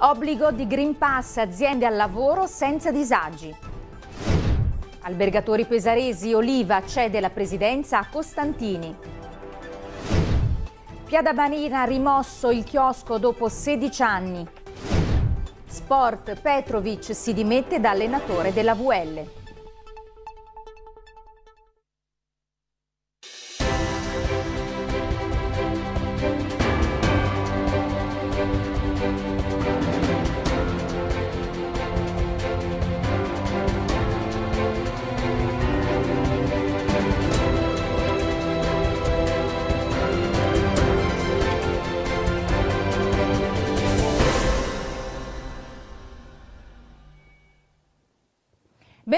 Obbligo di Green Pass aziende al lavoro senza disagi. Albergatori pesaresi Oliva cede la presidenza a Costantini. Piada Marina rimosso il chiosco dopo 16 anni. Sport Petrovic si dimette da allenatore della VL.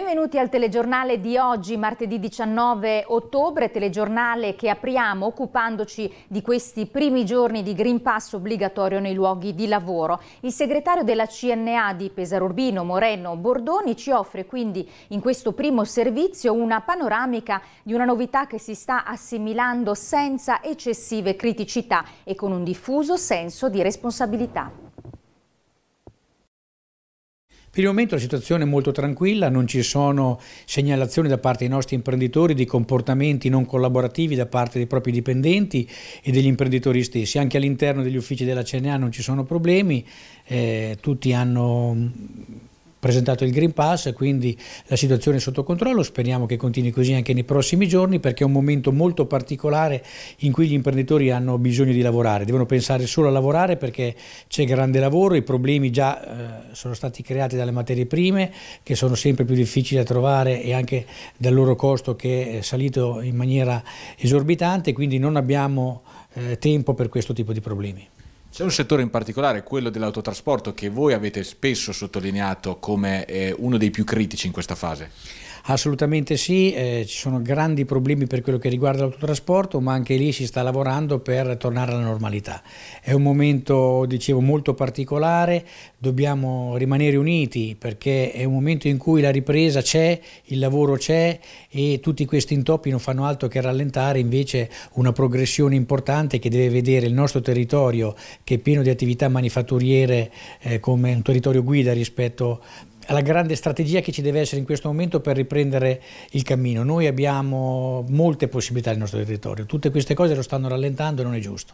Benvenuti al telegiornale di oggi, martedì 19 ottobre, telegiornale che apriamo occupandoci di questi primi giorni di Green Pass obbligatorio nei luoghi di lavoro. Il segretario della CNA di Pesaro Urbino, Moreno Bordoni, ci offre quindi in questo primo servizio una panoramica di una novità che si sta assimilando senza eccessive criticità e con un diffuso senso di responsabilità. Per il momento la situazione è molto tranquilla, non ci sono segnalazioni da parte dei nostri imprenditori di comportamenti non collaborativi da parte dei propri dipendenti e degli imprenditori stessi. Anche all'interno degli uffici della CNA non ci sono problemi, eh, tutti hanno presentato il Green Pass, quindi la situazione è sotto controllo, speriamo che continui così anche nei prossimi giorni perché è un momento molto particolare in cui gli imprenditori hanno bisogno di lavorare, devono pensare solo a lavorare perché c'è grande lavoro, i problemi già eh, sono stati creati dalle materie prime che sono sempre più difficili da trovare e anche dal loro costo che è salito in maniera esorbitante, quindi non abbiamo eh, tempo per questo tipo di problemi. C'è un settore in particolare, quello dell'autotrasporto, che voi avete spesso sottolineato come eh, uno dei più critici in questa fase. Assolutamente sì, eh, ci sono grandi problemi per quello che riguarda l'autotrasporto, ma anche lì si sta lavorando per tornare alla normalità. È un momento, dicevo, molto particolare, dobbiamo rimanere uniti perché è un momento in cui la ripresa c'è, il lavoro c'è e tutti questi intoppi non fanno altro che rallentare invece una progressione importante che deve vedere il nostro territorio che è pieno di attività manifatturiere eh, come un territorio guida rispetto alla grande strategia che ci deve essere in questo momento per riprendere il cammino. Noi abbiamo molte possibilità nel nostro territorio, tutte queste cose lo stanno rallentando e non è giusto.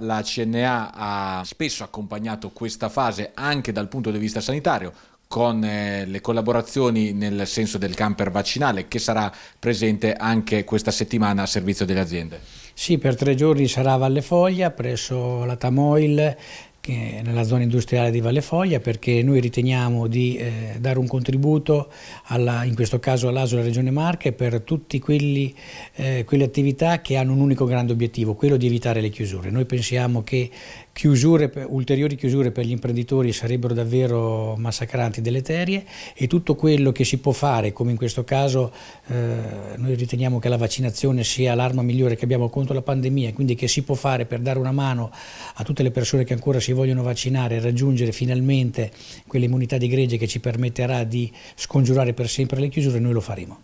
La CNA ha spesso accompagnato questa fase anche dal punto di vista sanitario, con eh, le collaborazioni nel senso del camper vaccinale che sarà presente anche questa settimana a servizio delle aziende. Sì, per tre giorni sarà a Valle Foglia presso la Tamoil nella zona industriale di Valle Foglia perché noi riteniamo di eh, dare un contributo alla, in questo caso all'ASO della Regione Marche per tutte eh, quelle attività che hanno un unico grande obiettivo, quello di evitare le chiusure. Noi pensiamo che chiusure, ulteriori chiusure per gli imprenditori sarebbero davvero massacranti, deleterie e tutto quello che si può fare, come in questo caso eh, noi riteniamo che la vaccinazione sia l'arma migliore che abbiamo contro la pandemia, quindi che si può fare per dare una mano a tutte le persone che ancora si vogliono vaccinare e raggiungere finalmente quell'immunità di gregge che ci permetterà di scongiurare per sempre le chiusure, noi lo faremo.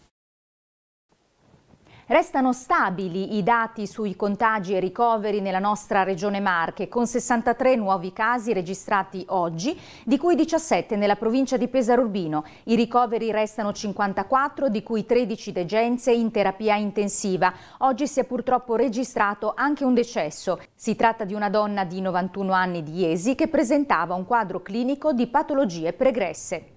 Restano stabili i dati sui contagi e ricoveri nella nostra regione Marche, con 63 nuovi casi registrati oggi, di cui 17 nella provincia di Pesarurbino. I ricoveri restano 54, di cui 13 degenze in terapia intensiva. Oggi si è purtroppo registrato anche un decesso. Si tratta di una donna di 91 anni di Iesi che presentava un quadro clinico di patologie pregresse.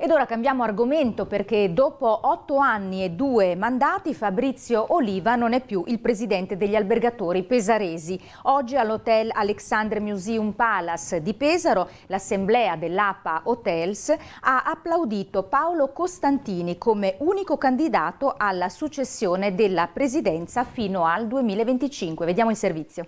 Ed ora cambiamo argomento perché dopo otto anni e due mandati Fabrizio Oliva non è più il presidente degli albergatori pesaresi. Oggi all'hotel Alexander Museum Palace di Pesaro l'assemblea dell'APA Hotels ha applaudito Paolo Costantini come unico candidato alla successione della presidenza fino al 2025. Vediamo il servizio.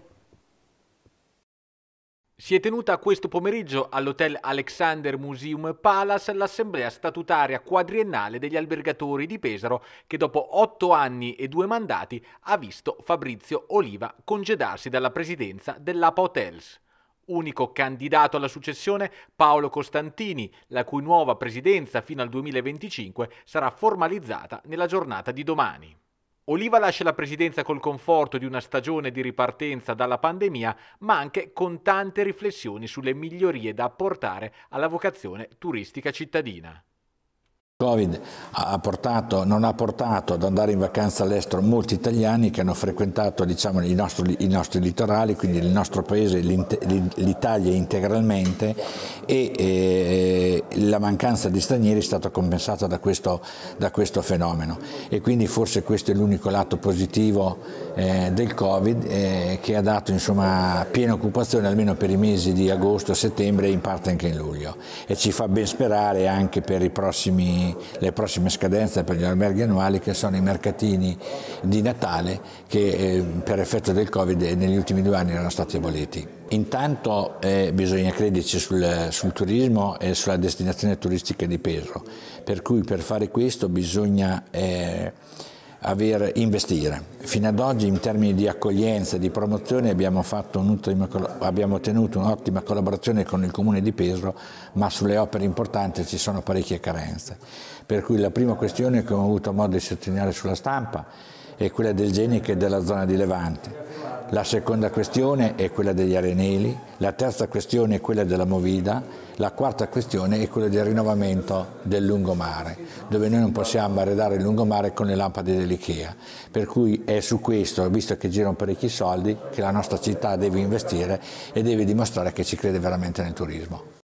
Si è tenuta questo pomeriggio all'Hotel Alexander Museum Palace l'assemblea statutaria quadriennale degli albergatori di Pesaro che dopo otto anni e due mandati ha visto Fabrizio Oliva congedarsi dalla presidenza dell'APA Hotels. Unico candidato alla successione Paolo Costantini, la cui nuova presidenza fino al 2025 sarà formalizzata nella giornata di domani. Oliva lascia la presidenza col conforto di una stagione di ripartenza dalla pandemia, ma anche con tante riflessioni sulle migliorie da apportare alla vocazione turistica cittadina. Il Covid ha portato, non ha portato ad andare in vacanza all'estero molti italiani che hanno frequentato diciamo, i, nostri, i, nostri, litorali, quindi il nostro paese, l'Italia integralmente e eh, la mancanza di stranieri è stata compensata da questo, da questo, fenomeno e quindi forse questo è l'unico lato positivo eh, del Covid eh, che ha dato insomma, piena occupazione almeno per i mesi di agosto, settembre e in parte anche in luglio e ci fa ben sperare anche per i prossimi le prossime scadenze per gli alberghi annuali che sono i mercatini di Natale che eh, per effetto del Covid eh, negli ultimi due anni erano stati aboliti. Intanto eh, bisogna crederci sul, sul, turismo e sulla destinazione turistica di peso, per cui per fare questo bisogna eh, aver, investire. Fino ad oggi in termini di accoglienza e di promozione abbiamo, abbiamo ottenuto un'ottima collaborazione con il Comune di Pesaro, ma sulle opere importanti ci sono parecchie carenze. Per cui la prima questione che ho avuto modo di sottolineare sulla stampa è quella del Geniche e della zona di Levante la seconda questione è quella degli areneli, la terza questione è quella della movida, la quarta questione è quella del rinnovamento del lungomare, dove noi non possiamo arredare il lungomare con le lampade dell'IKEA. Per cui è su questo, visto che girano parecchi soldi, che la nostra città deve investire e deve dimostrare che ci crede veramente nel turismo.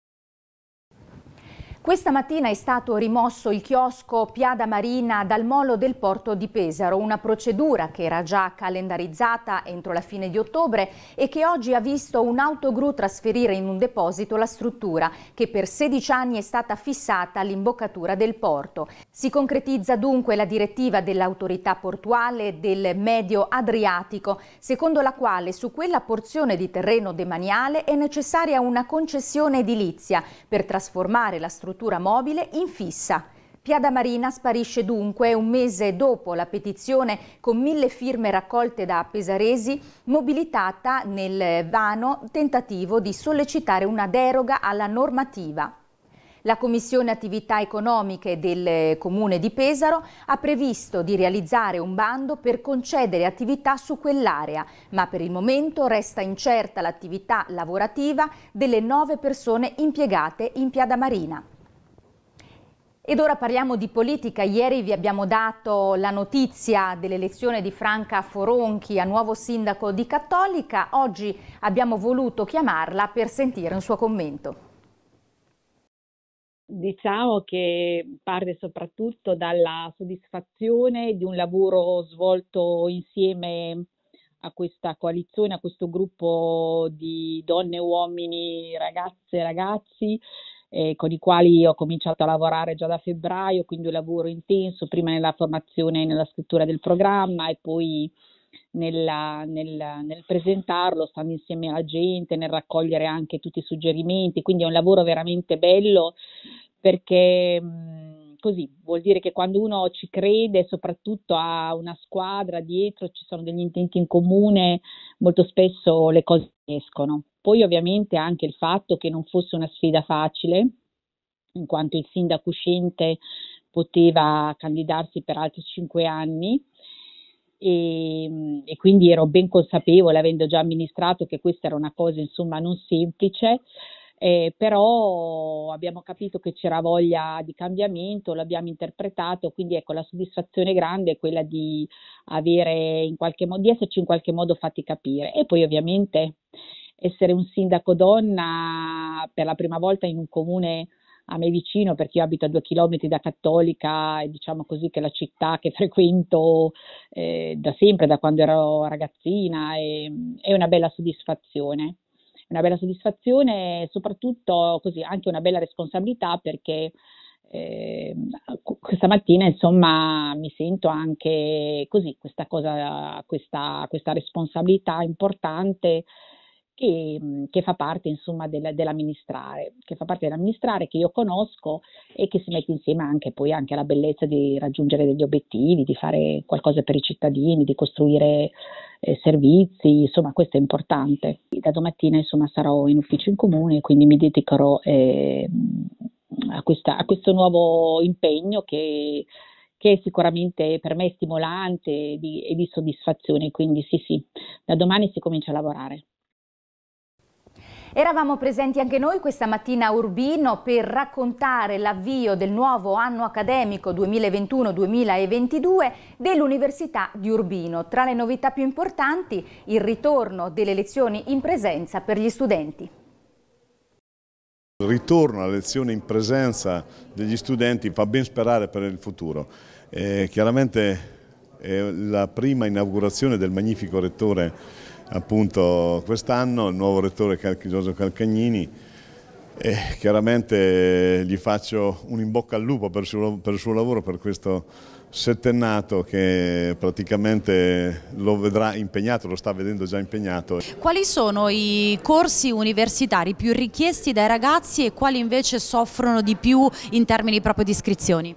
Questa mattina è stato rimosso il chiosco Piada Marina dal molo del porto di Pesaro, una procedura che era già calendarizzata entro la fine di ottobre e che oggi ha visto un'autogru trasferire in un deposito la struttura che per 16 anni è stata fissata all'imboccatura del porto. Si concretizza dunque la direttiva dell'autorità portuale del medio Adriatico, secondo la quale su quella porzione di terreno demaniale è necessaria una concessione edilizia per trasformare la struttura struttura mobile infissa. Piada Marina sparisce dunque un mese dopo la petizione con mille firme raccolte da pesaresi mobilitata nel vano tentativo di sollecitare una deroga alla normativa. La Commissione Attività Economiche del Comune di Pesaro ha previsto di realizzare un bando per concedere attività su quell'area, ma per il momento resta incerta l'attività lavorativa delle nove persone impiegate in Piada Marina. Ed ora parliamo di politica. Ieri vi abbiamo dato la notizia dell'elezione di Franca Foronchi a nuovo sindaco di Cattolica. Oggi abbiamo voluto chiamarla per sentire un suo commento. Diciamo che parte soprattutto dalla soddisfazione di un lavoro svolto insieme a questa coalizione, a questo gruppo di donne, uomini, ragazze e ragazzi eh, con i quali ho cominciato a lavorare già da febbraio, quindi un lavoro intenso prima nella formazione e nella scrittura del programma e poi nella, nella, nel presentarlo, stando insieme alla gente, nel raccogliere anche tutti i suggerimenti, quindi è un lavoro veramente bello perché... Mh, così, vuol dire che quando uno ci crede, soprattutto ha una squadra dietro, ci sono degli intenti in comune, molto spesso le cose escono. Poi ovviamente anche il fatto che non fosse una sfida facile, in quanto il sindaco uscente poteva candidarsi per altri cinque anni e, ehm, e, quindi ero ben consapevole, avendo già amministrato, che questa era una cosa insomma non semplice, eh, però abbiamo capito che c'era voglia di cambiamento, l'abbiamo interpretato, quindi ecco la soddisfazione grande è quella di, avere in qualche modo, di esserci in qualche modo fatti capire. E poi ovviamente essere un sindaco donna per la prima volta in un comune a me vicino, perché io abito a due chilometri da Cattolica, e diciamo così che è la città che frequento eh, da sempre, da quando ero ragazzina, e, è una bella soddisfazione. Una bella soddisfazione e soprattutto così, anche una bella responsabilità perché eh, questa mattina insomma mi sento anche così questa cosa, questa, questa responsabilità importante e, mhmm, che fa parte insomma del, dell'amministrare, che fa parte dell'amministrare che io conosco e che si mette insieme anche poi anche alla bellezza di raggiungere degli obiettivi, di fare qualcosa per i cittadini, di costruire eh, servizi, insomma questo è importante. Da domattina insomma sarò in ufficio in comune e quindi mi dedicherò eh, a, questa, a questo nuovo impegno che che è sicuramente per me stimolante e di, e di soddisfazione, quindi sì sì, da domani si comincia a lavorare. Eravamo presenti anche noi questa mattina a Urbino per raccontare l'avvio del nuovo anno accademico 2021-2022 dell'Università di Urbino. Tra le novità più importanti il ritorno delle lezioni in presenza per gli studenti. Il ritorno alle lezioni in presenza degli studenti fa ben sperare per il futuro. Eh, chiaramente è la prima inaugurazione del magnifico rettore appunto quest'anno, il nuovo rettore Giorgio Calcagnini, e chiaramente gli faccio un in bocca al lupo per il, suo, per il suo lavoro, per questo settennato che praticamente lo vedrà impegnato, lo sta vedendo già impegnato. Quali sono i corsi universitari più richiesti dai ragazzi e quali invece soffrono di più in termini proprio di iscrizioni?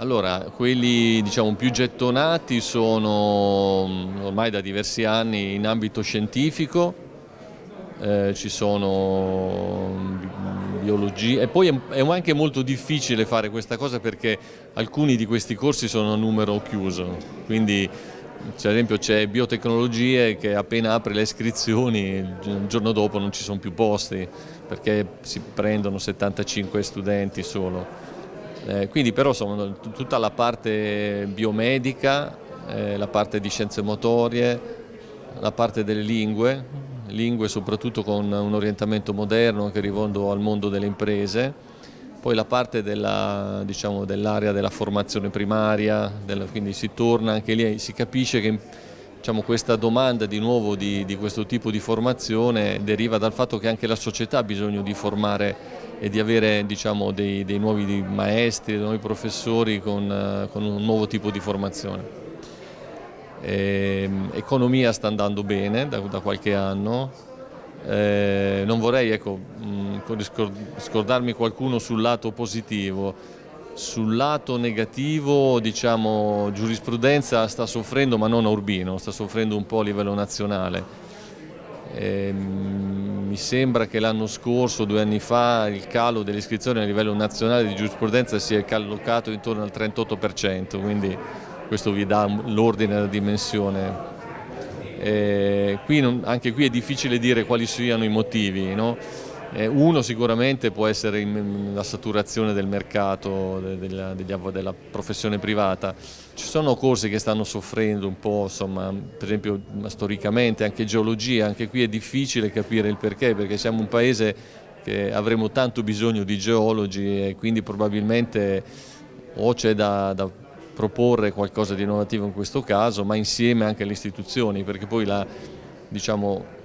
Allora, quelli diciamo, più gettonati sono mm, ormai da diversi anni in ambito scientifico, eh, ci sono mm, biologie e poi è anche molto difficile fare questa cosa perché alcuni di questi corsi sono a numero chiuso, quindi cioè, ad esempio c'è biotecnologie che appena apre le iscrizioni il giorno dopo non ci sono più posti perché si prendono 75 studenti solo eh, quindi però sono tutta la parte biomedica, eh, la parte di scienze motorie, la parte delle lingue, lingue soprattutto con un orientamento moderno che rivolgo al mondo delle imprese, poi la parte diciamo, dell'area diciamo, dell della formazione primaria, della, quindi si torna anche lì, e si capisce che diciamo, questa domanda di nuovo di, di questo tipo di formazione deriva dal fatto che anche la società ha bisogno di formare e di avere diciamo, dei, dei, nuovi maestri, dei nuovi professori con, eh, con un nuovo tipo di formazione. E, ehm, economia sta andando bene da, da qualche anno, eh, non vorrei ecco, mm, scordarmi qualcuno sul lato positivo, sul lato negativo diciamo, giurisprudenza sta soffrendo ma non a Urbino, sta soffrendo un po' a livello nazionale eh, mi sembra che l'anno scorso, due anni fa, il calo delle iscrizioni a livello nazionale di giurisprudenza si è collocato intorno al 38%, quindi questo vi dà l'ordine e la dimensione. Eh, qui non, anche qui è difficile dire quali siano i motivi. No? Eh, uno sicuramente può essere la saturazione del mercato, della, della, professione privata. Ci sono corsi che stanno soffrendo un po', insomma, per esempio storicamente anche geologia, anche qui è difficile capire il perché, perché siamo un paese che avremo tanto bisogno di geologi e quindi probabilmente o c'è da, da proporre qualcosa di innovativo in questo caso, ma insieme anche alle istituzioni, perché poi la, diciamo,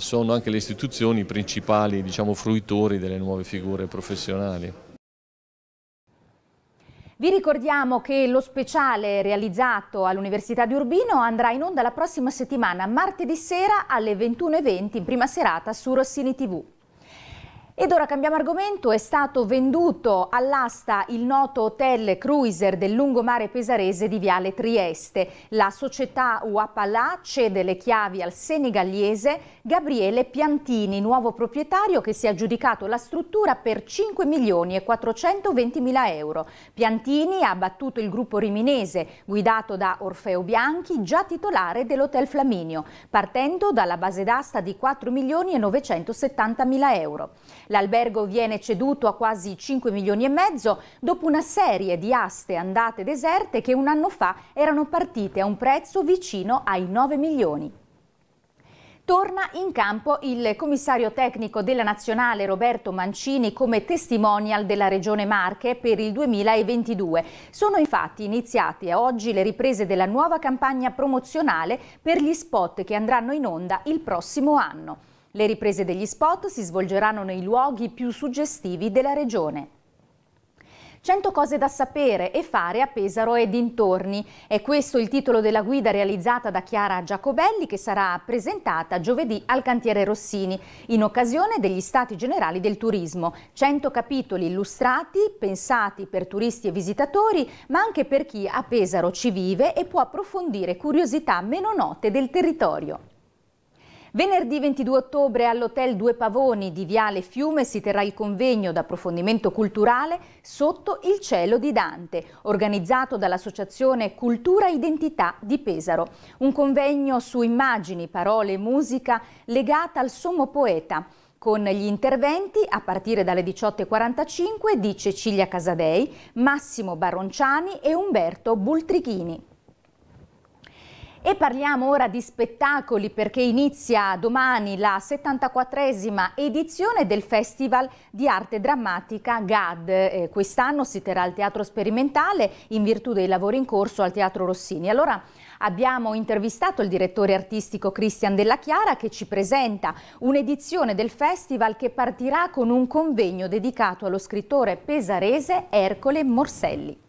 sono anche le istituzioni principali diciamo, fruitori delle nuove figure professionali. Vi ricordiamo che lo speciale realizzato all'Università di Urbino andrà in onda la prossima settimana, martedì sera alle 21.20 in prima serata su Rossini TV. Ed ora cambiamo argomento, è stato venduto all'asta il noto hotel cruiser del lungomare pesarese di Viale Trieste. La società Wapalà cede le chiavi al senegaliese Gabriele Piantini, nuovo proprietario che si è aggiudicato la struttura per 5 milioni e 420 mila euro. Piantini ha battuto il gruppo riminese, guidato da Orfeo Bianchi, già titolare dell'hotel Flaminio, partendo dalla base d'asta di 4 milioni e 970 mila euro. L'albergo viene ceduto a quasi 5 milioni e mezzo dopo una serie di aste andate deserte che un anno fa erano partite a un prezzo vicino ai 9 milioni. Torna in campo il commissario tecnico della nazionale Roberto Mancini come testimonial della Regione Marche per il 2022. Sono infatti iniziate oggi le riprese della nuova campagna promozionale per gli spot che andranno in onda il prossimo anno. Le riprese degli spot si svolgeranno nei luoghi più suggestivi della regione. 100 cose da sapere e fare a Pesaro e dintorni. È questo il titolo della guida realizzata da Chiara Giacobelli che sarà presentata giovedì al cantiere Rossini in occasione degli Stati Generali del Turismo. 100 capitoli illustrati, pensati per turisti e visitatori, ma anche per chi a Pesaro ci vive e può approfondire curiosità meno note del territorio. Venerdì 22 ottobre all'Hotel Due Pavoni di Viale Fiume si terrà il convegno d'approfondimento culturale Sotto il cielo di Dante, organizzato dall'Associazione Cultura Identità di Pesaro. Un convegno su immagini, parole e musica legata al sommo poeta con gli interventi a partire dalle 18.45 di Cecilia Casadei, Massimo Baronciani e Umberto Bultrichini. E parliamo ora di spettacoli perché inizia domani la 74esima edizione del Festival di Arte Drammatica GAD. Eh, Quest'anno si terrà al Teatro Sperimentale in virtù dei lavori in corso al Teatro Rossini. Allora abbiamo intervistato il direttore artistico Cristian Della Chiara che ci presenta un'edizione del festival che partirà con un convegno dedicato allo scrittore pesarese Ercole Morselli.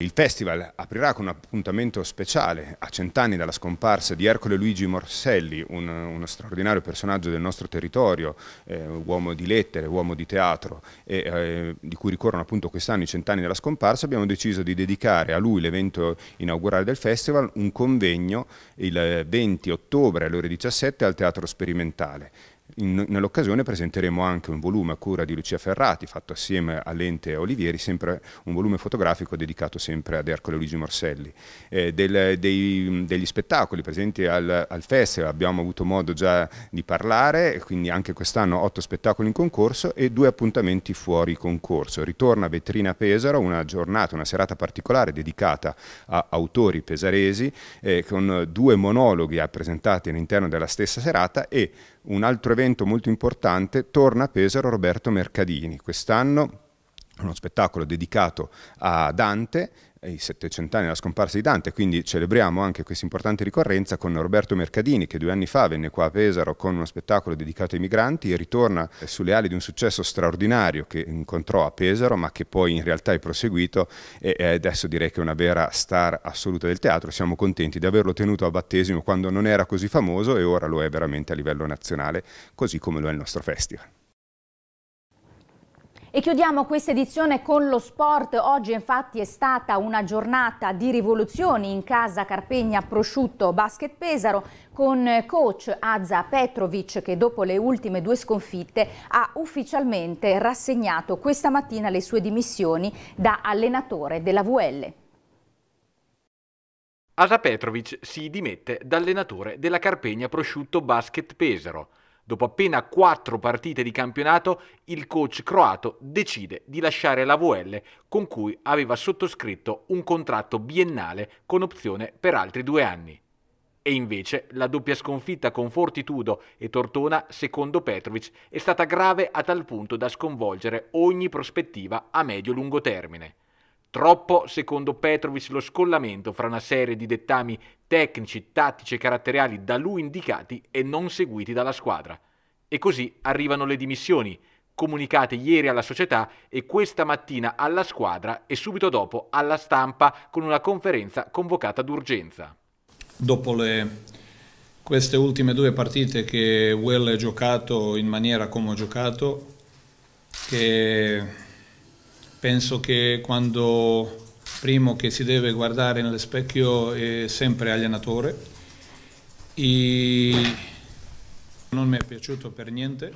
Il festival aprirà con un appuntamento speciale a cent'anni dalla scomparsa di Ercole Luigi Morselli, un, uno straordinario personaggio del nostro territorio, eh, uomo di lettere, uomo di teatro, e, eh, di cui ricorrono appunto quest'anno i cent'anni della scomparsa. Abbiamo deciso di dedicare a lui l'evento inaugurale del festival, un convegno il 20 ottobre alle ore 17 al Teatro Sperimentale nell'occasione presenteremo anche un volume a cura di Lucia Ferrati, fatto assieme all'ente Olivieri, sempre un volume fotografico dedicato sempre ad Ercole Luigi Morselli. Eh, del, dei, degli spettacoli presenti al, al, festival abbiamo avuto modo già di parlare, quindi anche quest'anno otto spettacoli in concorso e due appuntamenti fuori concorso. Ritorna Vetrina Pesaro, una giornata, una serata particolare dedicata a autori pesaresi, eh, con due monologhi presentati all'interno della stessa serata e un altro evento molto importante, torna a Pesaro Roberto Mercadini. Quest'anno uno spettacolo dedicato a Dante i 700 anni della scomparsa di Dante, quindi celebriamo anche questa importante ricorrenza con Roberto Mercadini che due anni fa venne qua a Pesaro con uno spettacolo dedicato ai migranti e ritorna sulle ali di un successo straordinario che incontrò a Pesaro ma che poi in realtà è proseguito e adesso direi che è una vera star assoluta del teatro, siamo contenti di averlo tenuto a battesimo quando non era così famoso e ora lo è veramente a livello nazionale, così come lo è il nostro festival. E chiudiamo questa edizione con lo sport. Oggi infatti è stata una giornata di rivoluzioni in casa Carpegna Prosciutto Basket Pesaro con coach Azza Petrovic che dopo le ultime due sconfitte ha ufficialmente rassegnato questa mattina le sue dimissioni da allenatore della VL. Asa Petrovic si dimette da allenatore della Carpegna Prosciutto Basket Pesaro. Dopo appena quattro partite di campionato, il coach croato decide di lasciare la VL con cui aveva sottoscritto un contratto biennale con opzione per altri due anni. E invece la doppia sconfitta con Fortitudo e Tortona, secondo Petrovic, è stata grave a tal punto da sconvolgere ogni prospettiva a medio-lungo termine. Troppo, secondo Petrovic, lo scollamento fra una serie di dettami tecnici, tattici e caratteriali da lui indicati e non seguiti dalla squadra. E così arrivano le dimissioni, comunicate ieri alla società e questa mattina alla squadra e subito dopo alla stampa con una conferenza convocata d'urgenza. Dopo le, queste ultime due partite che Well ha giocato in maniera come ha giocato, che penso che quando primo che si deve guardare nello specchio è sempre allenatore e non mi è piaciuto per niente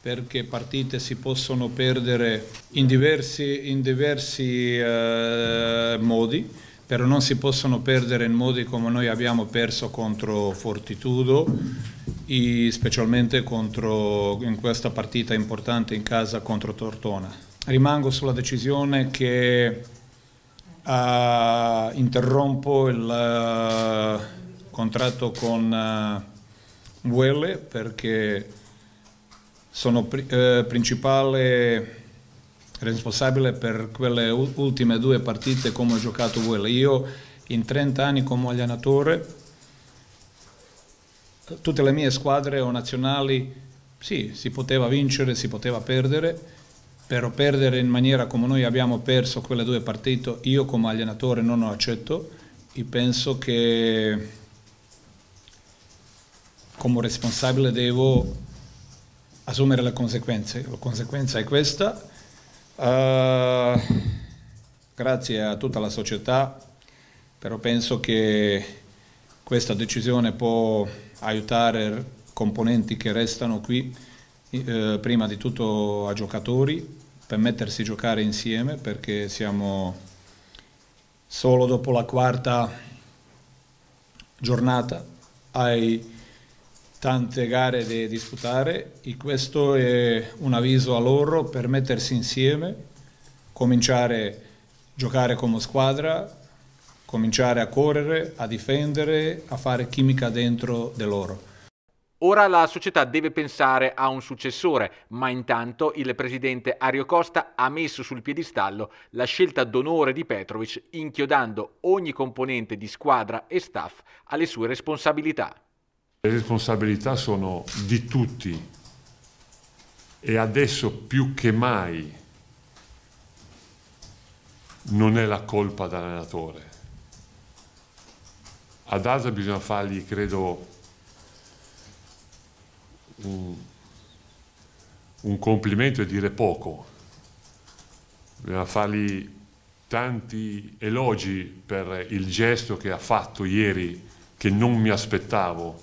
perché partite si possono perdere in diversi, in diversi eh, modi però non si possono perdere in modi come noi abbiamo perso contro Fortitudo e specialmente contro, in questa partita importante in casa contro Tortona rimango sulla decisione che uh, interrompo il uh, contratto con uh, eh, Vuele perché sono pr principale responsabile per quelle ultime due partite come ho giocato Vuele. Io in 30 anni come allenatore tutte le mie squadre o nazionali sì, si poteva vincere, si poteva perdere, per perdere in maniera come noi abbiamo perso quelle due partite, io come allenatore non lo accetto e penso che come responsabile devo assumere le conseguenze. La conseguenza è questa. Uh, grazie a tutta la società, però penso che questa decisione può aiutare componenti che restano qui eh, prima di tutto a giocatori per mettersi a giocare insieme perché siamo solo dopo la quarta giornata, hai tante gare da disputare e questo è un avviso a loro per mettersi insieme, cominciare a giocare come squadra, cominciare a correre, a difendere, a fare chimica dentro di loro. Ora la società deve pensare a un successore, ma intanto il presidente Ario Costa ha messo sul piedistallo la scelta d'onore di Petrovic, inchiodando ogni componente di squadra e staff alle sue responsabilità. Le responsabilità sono di tutti e adesso più che mai non è la colpa dell'allenatore. Ad Asa bisogna fargli, credo, un, un complimento e dire poco, bisogna fargli tanti elogi per il gesto che ha fatto ieri, che non mi aspettavo,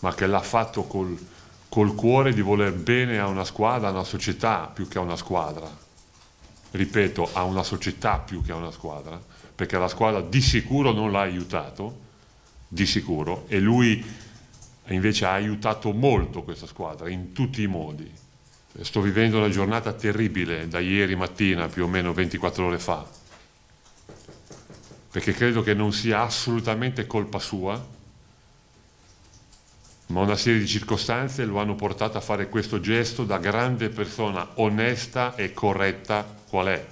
ma che l'ha fatto col, col cuore di voler bene a una squadra, a una società più che a una squadra. Ripeto, a una società più che a una squadra, perché la squadra di sicuro non l'ha aiutato, di sicuro, e lui invece ha aiutato molto questa squadra in tutti i modi. Sto vivendo una giornata terribile da ieri mattina, più o meno 24 ore fa, perché credo che non sia assolutamente colpa sua, ma una serie di circostanze lo hanno portato a fare questo gesto da grande persona onesta e corretta qual è.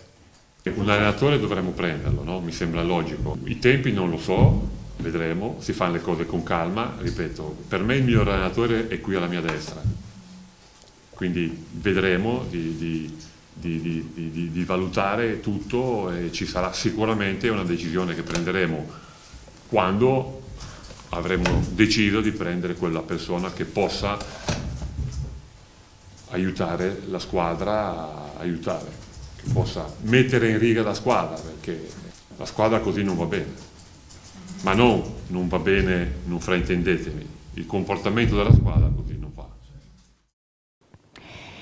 Un allenatore dovremmo prenderlo, no? mi sembra logico. I tempi non lo so, vedremo, si fanno le cose con calma, ripeto, per me il miglior allenatore è qui alla mia destra, quindi vedremo di, di, di, di valutare tutto e ci sarà sicuramente una decisione che prenderemo quando avremo deciso di prendere quella persona che possa aiutare la squadra a aiutare, che possa mettere in riga la squadra, perché la squadra così non va bene ma non, non va bene, non fraintendetemi, il comportamento della squadra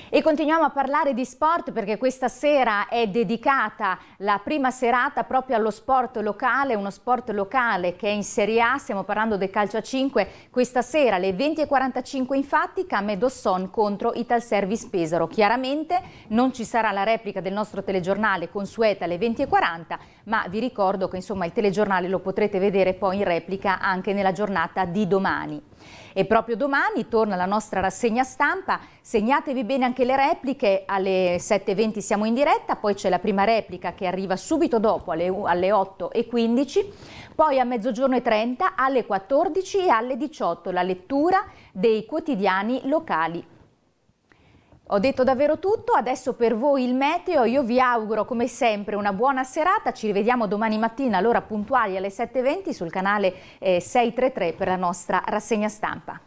e continuiamo a parlare di sport perché questa sera è dedicata la prima serata proprio allo sport locale, uno sport locale che è in Serie A, stiamo parlando del calcio a 5, questa sera alle 20.45 infatti Dosson contro Ital Service Pesaro. Chiaramente non ci sarà la replica del nostro telegiornale consueta alle 20.40, ma vi ricordo che insomma il telegiornale lo potrete vedere poi in replica anche nella giornata di domani. E proprio domani torna la nostra rassegna stampa, segnatevi bene anche le repliche, alle 7.20 siamo in diretta, poi c'è la prima replica che arriva subito dopo alle, alle 8.15, poi a mezzogiorno e 30, alle 14 e alle 18 la lettura dei quotidiani locali ho detto davvero tutto, adesso per voi il meteo, io vi auguro come sempre una buona serata, ci rivediamo domani mattina all'ora puntuali alle 7.20 sul canale 633 eh, per la nostra rassegna stampa.